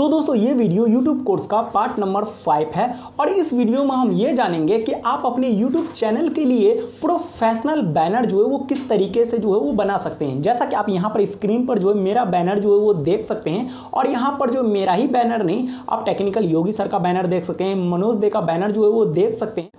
तो दोस्तों ये वीडियो यूट्यूब कोर्स का पार्ट नंबर फाइव है और इस वीडियो में हम ये जानेंगे कि आप अपने यूट्यूब चैनल के लिए प्रोफेशनल बैनर जो है वो किस तरीके से जो है वो बना सकते हैं जैसा कि आप यहाँ पर स्क्रीन पर जो है मेरा बैनर जो है वो देख सकते हैं और यहाँ पर जो मेरा ही बैनर नहीं आप टेक्निकल योगी सर का बैनर देख सकते हैं मनोज दे का बैनर जो है वो देख सकते हैं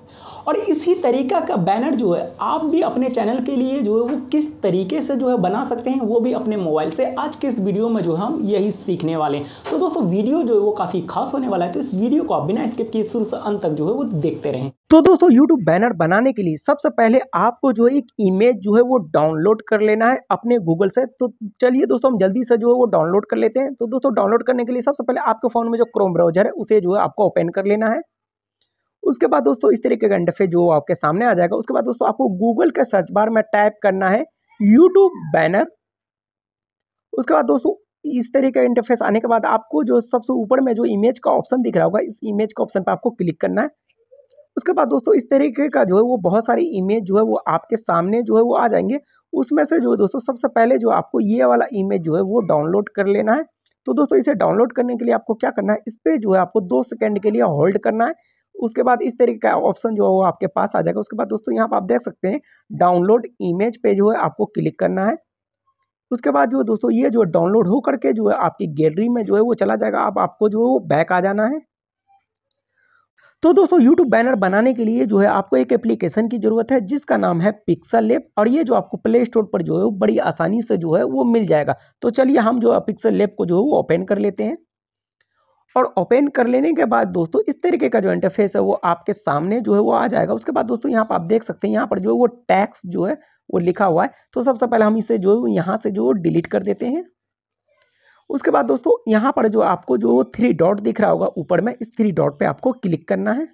और इसी तरीका का बैनर जो है आप भी अपने चैनल के लिए जो है वो किस तरीके से जो है बना सकते हैं वो भी अपने मोबाइल से आज के इस वीडियो में जो है हम यही सीखने वाले हैं तो दोस्तों वीडियो जो है वो काफ़ी खास होने वाला है तो इस वीडियो को आप बिना स्किप किए शुरू से अंत तक जो है वो देखते रहें तो दोस्तों यूट्यूब बैनर बनाने के लिए सबसे पहले आपको जो है एक इमेज जो है वो डाउनलोड कर लेना है अपने गूगल से तो चलिए दोस्तों हम जल्दी से जो है वो डाउनलोड कर लेते हैं तो दोस्तों डाउनलोड करने के लिए सबसे पहले आपके फ़ोन में जो क्रोम ब्राउजर है उसे जो है आपको ओपन कर लेना है उसके बाद दोस्तों इस तरीके का इंटरफेस जो आपके सामने आ जाएगा उसके बाद दोस्तों आपको गूगल के सर्च बार में टाइप करना है यूट्यूब बैनर उसके बाद दोस्तों इस तरीके का इंटरफेस आने के बाद आपको जो सबसे ऊपर में जो इमेज का ऑप्शन दिख रहा होगा इस इमेज का ऑप्शन पर आपको क्लिक करना है उसके बाद दोस्तों इस तरीके का जो है वो बहुत सारी इमेज जो है वो आपके सामने जो है वो आ जाएंगे उसमें से जो है दोस्तों सबसे पहले जो आपको ये वाला इमेज जो है वो डाउनलोड कर लेना है तो दोस्तों इसे डाउनलोड करने के लिए आपको क्या करना है इस पर जो है आपको दो सेकेंड के लिए होल्ड करना है उसके बाद इस तरीके का ऑप्शन जो है वो आपके पास आ जाएगा उसके बाद दोस्तों यहाँ पर आप देख सकते हैं डाउनलोड इमेज पे जो है आपको क्लिक करना है उसके बाद जो है दोस्तों ये जो डाउनलोड हो करके जो है आपकी गैलरी में जो है वो चला जाएगा अब आप आपको जो है बैक आ जाना है तो दोस्तों YouTube बैनर बनाने के लिए जो है आपको एक एप्लीकेशन की ज़रूरत है जिसका नाम है पिक्सल लेप और ये जो आपको प्ले स्टोर पर जो है वो बड़ी आसानी से जो है वो मिल जाएगा तो चलिए हम जो पिक्सल लेप को जो है वो ओपन कर लेते हैं और ओपन कर लेने के बाद दोस्तों इस तरीके का जो इंटरफेस है वो आपके सामने जो है वो आ जाएगा उसके बाद दोस्तों यहाँ पर आप देख सकते हैं यहाँ पर जो है वो टैक्स जो है वो लिखा हुआ है तो सबसे पहले हम इसे जो है यहाँ से जो डिलीट कर देते हैं उसके बाद दोस्तों यहाँ पर जो आपको जो थ्री डॉट दिख रहा होगा ऊपर में इस थ्री डॉट पर आपको क्लिक करना है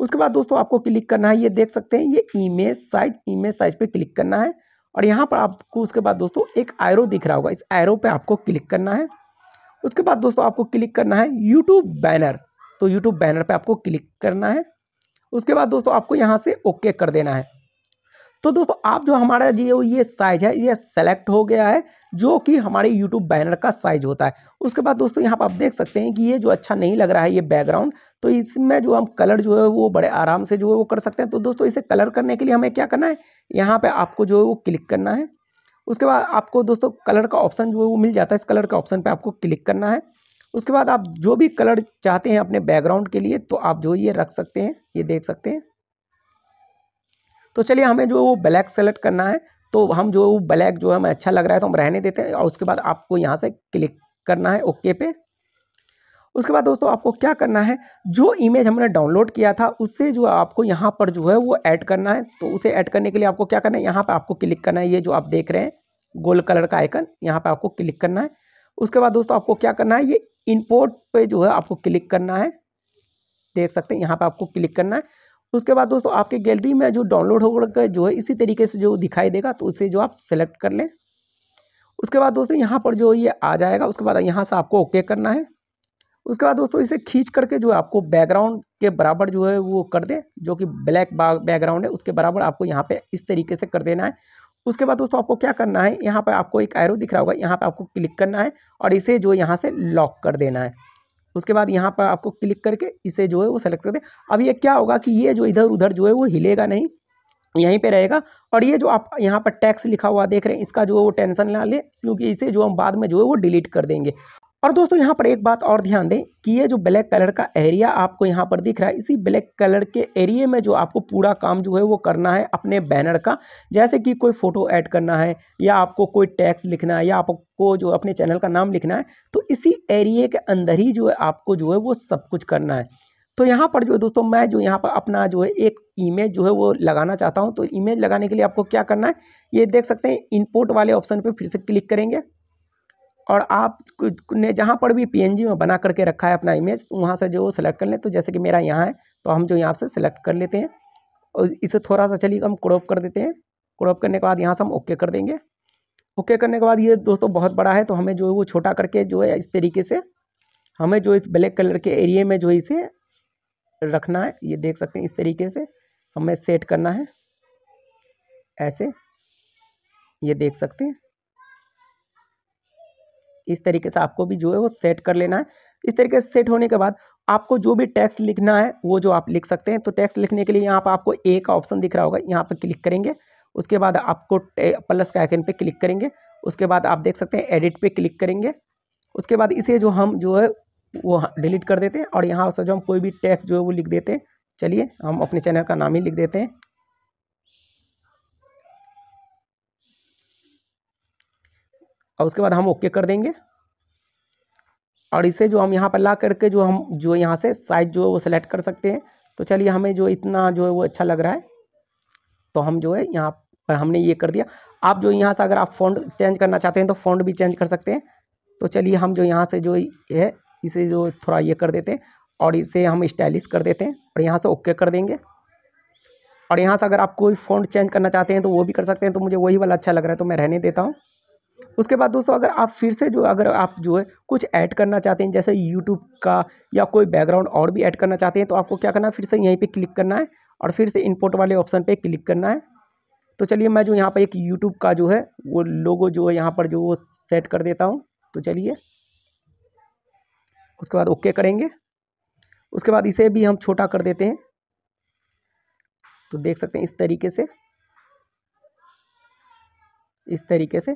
उसके बाद दोस्तों आपको क्लिक करना है ये देख सकते हैं ये इमेज साइज इमेज साइज पे क्लिक करना है और यहाँ पर आपको उसके बाद दोस्तों एक आयरो दिख रहा होगा इस आयरो पर आपको क्लिक करना है उसके बाद दोस्तों आपको क्लिक करना है यूट्यूब बैनर तो यूट्यूब बैनर पर आपको क्लिक करना है उसके बाद दोस्तों आपको यहाँ से ओके कर देना है तो दोस्तों आप जो हमारा जो ये साइज है ये सेलेक्ट हो गया है जो कि हमारे यूट्यूब बैनर का साइज होता है उसके बाद दोस्तों यहाँ पर आप देख सकते हैं कि ये जो अच्छा नहीं लग रहा है ये बैकग्राउंड तो इसमें जो हम कलर जो है वो बड़े आराम से जो है वो कर सकते हैं तो दोस्तों इसे कलर करने के लिए हमें क्या करना है यहाँ पर आपको जो है वो क्लिक करना है उसके बाद आपको दोस्तों कलर का ऑप्शन जो है वो मिल जाता है इस कलर का ऑप्शन पे आपको क्लिक करना है उसके बाद आप जो भी कलर चाहते हैं अपने बैकग्राउंड के लिए तो आप जो ये रख सकते हैं ये देख सकते हैं तो चलिए हमें जो वो ब्लैक सेलेक्ट करना है तो हम जो ब्लैक जो हमें अच्छा लग रहा है तो हम रहने देते हैं और उसके बाद आपको यहाँ से क्लिक करना है ओके पे उसके बाद दोस्तों आपको क्या करना है जो इमेज हमने डाउनलोड किया था उससे जो आपको यहाँ पर जो है वो ऐड करना है तो उसे ऐड करने के लिए आपको क्या करना है यहाँ पर आपको क्लिक करना है ये जो आप देख रहे हैं गोल्ड कलर का आइकन यहाँ पर आपको क्लिक करना है उसके बाद दोस्तों आपको क्या करना है ये इम्पोर्ट पर जो है आपको क्लिक करना है देख सकते हैं यहाँ पर आपको क्लिक करना है उसके बाद दोस्तों आपके गैलरी में जो डाउनलोड होकर जो है इसी तरीके से जो दिखाई देगा तो उसे जो आप सेलेक्ट कर लें उसके बाद दोस्तों यहाँ पर जो ये आ जाएगा उसके बाद यहाँ से आपको ओके करना है उसके बाद दोस्तों इसे खींच करके जो है आपको बैकग्राउंड के बराबर जो है वो कर दे जो कि ब्लैक बैकग्राउंड है उसके बराबर आपको यहाँ पे इस तरीके से कर देना है उसके बाद दोस्तों आपको क्या करना है यहाँ पर आपको एक एरो दिख रहा होगा यहाँ पर आपको क्लिक करना है और इसे जो यहाँ से लॉक कर देना है उसके बाद यहाँ पर आपको क्लिक करके इसे जो है वो सेलेक्ट कर दे अब ये क्या होगा कि ये जो इधर उधर जो है वो हिलेगा नहीं यहीं पे रहेगा और ये जो आप यहाँ पर टैक्स लिखा हुआ देख रहे हैं इसका जो है वो टेंशन ना लें क्योंकि इसे जो हम बाद में जो है वो डिलीट कर देंगे और दोस्तों यहाँ पर एक बात और ध्यान दें कि ये जो ब्लैक कलर का एरिया आपको यहाँ पर दिख रहा है इसी ब्लैक कलर के एरिए में जो आपको पूरा काम जो है वो करना है अपने बैनर का जैसे कि कोई फ़ोटो ऐड करना है या आपको कोई टैक्स लिखना है या आपको जो अपने चैनल का नाम लिखना है तो इसी एरिए के अंदर ही जो है आपको जो है वो सब कुछ करना है तो यहाँ पर जो है दोस्तों मैं जो यहाँ पर अपना जो है एक इमेज जो है वो लगाना चाहता हूँ तो इमेज लगाने के लिए आपको क्या करना है ये देख सकते हैं इनपुट वाले ऑप्शन पर फिर से क्लिक करेंगे और आप ने जहाँ पर भी पी में बना करके रखा है अपना इमेज वहाँ से जो सेलेक्ट कर लें तो जैसे कि मेरा यहाँ है तो हम जो यहाँ से सेलेक्ट कर लेते हैं और इसे थोड़ा सा चलिए हम क्रॉप कर देते हैं क्रॉप करने के बाद यहाँ से हम ओके कर देंगे ओके करने के बाद ये दोस्तों बहुत बड़ा है तो हमें जो है वो छोटा करके जो है इस तरीके से हमें जो इस ब्लैक कलर के एरिए में जो इसे रखना है ये देख सकते हैं इस तरीके से हमें सेट करना है ऐसे ये देख सकते हैं इस तरीके से आपको भी जो है वो सेट कर लेना है इस तरीके से सेट होने के बाद आपको जो भी टैक्स लिखना है वो जो आप लिख सकते हैं तो टैक्स लिखने के लिए यहाँ पर आपको ए का ऑप्शन दिख रहा होगा यहाँ पर क्लिक करेंगे उसके बाद आपको प्लस का आइकन पे क्लिक करेंगे उसके बाद आप देख सकते हैं एडिट पे क्लिक करेंगे उसके बाद इसे जो हम जो है वो डिलीट कर देते हैं और यहाँ से जो हम कोई भी टैक्स जो है वो लिख देते हैं चलिए हम अपने चैनल का नाम ही लिख देते हैं और उसके बाद हम ओके कर देंगे और इसे जो हम यहाँ पर ला करके जो हम जो यहाँ से साइज जो है वो सेलेक्ट कर सकते हैं तो चलिए हमें जो इतना जो है वो अच्छा लग रहा है तो हम जो है यहाँ पर हमने ये कर दिया आप जो यहाँ से अगर आप फोन चेंज करना चाहते हैं तो फोन भी चेंज कर सकते हैं तो चलिए हम जो यहाँ से जो है इसे जो थोड़ा ये कर देते हैं और इसे हम स्टाइलिश कर देते हैं और यहाँ से ओके कर देंगे और यहाँ से अगर आप कोई फोन चेंज करना चाहते हैं तो वो भी कर सकते हैं तो मुझे वही वाला अच्छा लग रहा है तो मैं रहने देता हूँ उसके बाद दोस्तों अगर आप फिर से जो अगर आप जो है कुछ ऐड करना चाहते हैं जैसे यूट्यूब का या कोई बैकग्राउंड और भी ऐड करना चाहते हैं तो आपको क्या करना है फिर से यहीं पे क्लिक करना है और फिर से इनपुट वाले ऑप्शन पे क्लिक करना है तो चलिए मैं जो यहाँ पर एक यूट्यूब का जो है वो लोगो जो है यहाँ पर जो वो सेट कर देता हूँ तो चलिए उसके बाद ओके करेंगे उसके बाद इसे भी हम छोटा कर देते हैं तो देख सकते हैं इस तरीके से इस तरीके से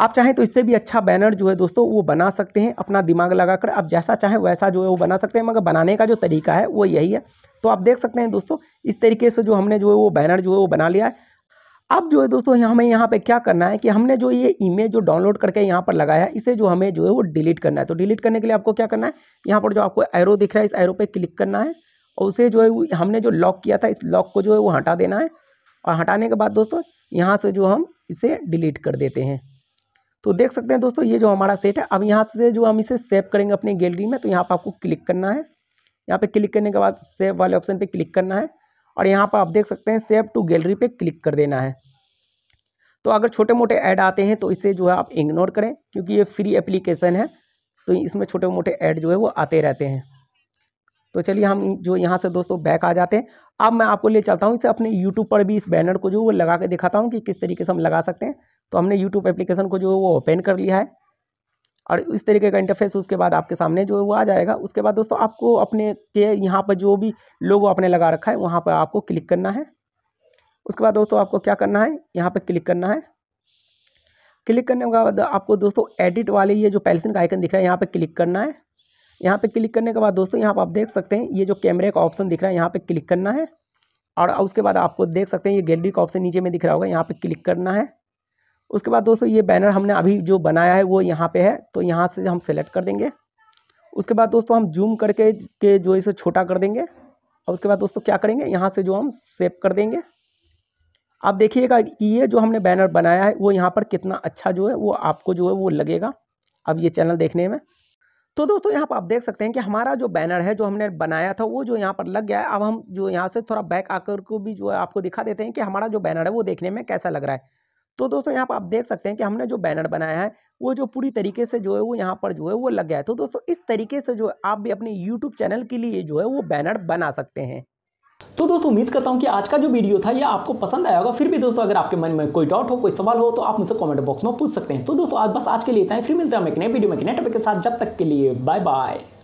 आप चाहें तो इससे भी अच्छा बैनर जो है दोस्तों वो बना सकते हैं अपना दिमाग लगाकर आप जैसा चाहें वैसा जो है वो बना सकते हैं मगर बनाने का जो तरीका है वो यही है तो आप देख सकते हैं दोस्तों इस तरीके से जो हमने जो है वो बैनर जो है वो बना लिया है अब जो है दोस्तों हमें यहाँ पे क्या करना है कि हमने जो ये इमेज जो डाउनलोड करके यहाँ पर लगाया है इसे जो हमें जो है वो डिलीट करना है तो डिलीट करने के लिए आपको क्या करना है यहाँ पर जो आपको एरो दिख रहा है इस एरो पे क्लिक करना है और उसे जो है हमने जो लॉक किया था इस लॉक को जो है वो हटा देना है और हटाने के बाद दोस्तों यहाँ से जो हम इसे डिलीट कर देते हैं तो देख सकते हैं दोस्तों ये जो हमारा सेट है अब यहाँ से जो हम इसे सेव करेंगे अपनी गैलरी में तो यहाँ पर आपको क्लिक करना है यहाँ पे क्लिक करने के बाद सेव वाले ऑप्शन पे क्लिक करना है और यहाँ पर आप देख सकते हैं सेव टू गैलरी पे क्लिक कर देना है तो अगर छोटे मोटे ऐड आते हैं तो इसे जो है आप इग्नोर करें क्योंकि ये फ्री एप्लीकेशन है तो इसमें छोटे मोटे ऐड जो है वो आते रहते हैं तो चलिए हम जो यहाँ से दोस्तों बैक आ जाते हैं अब मैं आपको ले चलता हूँ इसे अपने यूट्यूब पर भी इस बैनर को जो वो लगा के दिखाता हूँ कि किस तरीके से हम लगा सकते हैं तो हमने यूट्यूब एप्लीकेशन को जो वो ओपन कर लिया है और इस तरीके का इंटरफेस उसके बाद आपके सामने जो वो आ जाएगा उसके बाद दोस्तों आपको अपने के यहाँ पर जो भी लोगो आपने लगा रखा है वहाँ पर आपको क्लिक करना है उसके बाद दोस्तों आपको क्या करना है यहाँ पर क्लिक करना है क्लिक करने के बाद आपको दोस्तों एडिट वाले ये जो पैलसिन का आइकन दिख रहा है यहाँ पर क्लिक करना है यहाँ पे क्लिक करने के बाद दोस्तों यहाँ पर आप देख सकते हैं ये जो कैमरे का ऑप्शन दिख रहा है यहाँ पे क्लिक करना है और उसके बाद आपको देख सकते हैं ये गैलरी का ऑप्शन नीचे में दिख रहा होगा यहाँ पे क्लिक करना है उसके बाद दोस्तों ये बैनर हमने अभी जो बनाया है वो यहाँ पे है तो यहाँ से हम सेलेक्ट कर देंगे उसके बाद दोस्तों हम जूम करके के जो इसे छोटा कर देंगे और उसके बाद दोस्तों क्या करेंगे यहाँ से जो हम सेव कर देंगे आप देखिएगा कि ये जो हमने बैनर बनाया है वो यहाँ पर कितना अच्छा जो है वो आपको जो है वो लगेगा अब ये चैनल देखने में तो दोस्तों यहाँ पर आप देख सकते हैं कि हमारा जो बैनर है जो हमने बनाया था वो जो यहाँ पर लग गया है अब हम जो यहाँ से थोड़ा बैक आकर को भी जो है आपको दिखा देते हैं कि हमारा जो बैनर है वो देखने में कैसा लग रहा है तो दोस्तों यहाँ पर आप देख सकते हैं कि हमने जो बैनर बनाया है वो जो पूरी तरीके से जो है वो यहाँ पर जो है वो लग गया है तो दोस्तों इस तरीके से जो आप भी अपने यूट्यूब चैनल के लिए जो है वो बैनर बना सकते हैं तो दोस्तों उम्मीद करता हूं कि आज का जो वीडियो था ये आपको पसंद आया होगा फिर भी दोस्तों अगर आपके मन में कोई डाउट हो कोई सवाल हो तो आप मुझसे कमेंट बॉक्स में पूछ सकते हैं तो दोस्तों आज बस आज के लिए इतना है फिर मिलते हैं हम एक नए वीडियो में एक नए टॉपिक के साथ जब तक के लिए बाय बाय